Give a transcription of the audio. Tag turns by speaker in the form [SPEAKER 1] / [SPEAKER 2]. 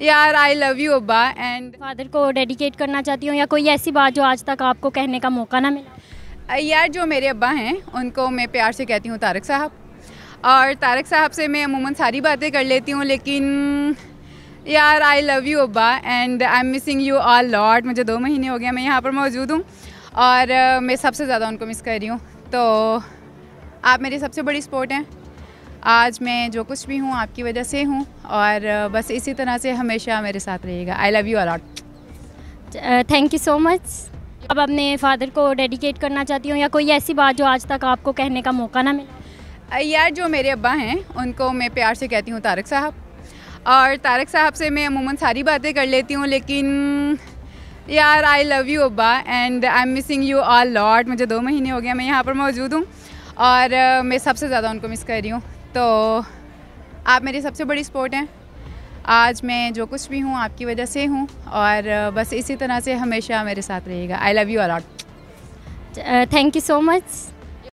[SPEAKER 1] यार I love you अब्बा and father को डेडिकेट करना चाहती हूँ या कोई ऐसी बात जो आज तक आपको कहने का मौका ना मिला यार जो मेरे अब्बा हैं उनको मैं प्यार से कहती
[SPEAKER 2] हूँ तारक साहब और तारक साहब से मैं अमूमन सारी बातें कर लेती हूँ लेकिन यार आई लव यू अब्बा and I am missing you all lot मुझे दो महीने हो गया मैं यहाँ पर मौजूद हूँ और मैं सबसे ज़्यादा उनको मिस कर रही हूँ तो आप मेरी सबसे बड़ी सपोर्ट हैं आज मैं जो कुछ भी हूँ आपकी वजह से हूँ और बस
[SPEAKER 1] इसी तरह से हमेशा मेरे साथ रहिएगा I love you a lot thank you so much अब अपने फादर को डेडिकेट करना चाहती हूँ या कोई ऐसी बात जो आज तक आपको कहने का मौका ना मिला यार जो मेरे अब्बा हैं उनको मैं प्यार से कहती हूँ तारक साहब और
[SPEAKER 2] तारक साहब से मैं अमूमन सारी बातें कर लेती हूँ लेकिन यार आई लव यू अब्बा and I am missing you all lot मुझे दो महीने हो गया मैं यहाँ पर मौजूद हूँ और मैं सबसे ज़्यादा उनको मिस कर रही हूँ तो आप मेरी सबसे बड़ी सपोर्ट हैं आज मैं जो कुछ भी हूँ आपकी वजह से हूँ और बस इसी तरह से हमेशा मेरे साथ रहिएगा I love you a lot thank you so much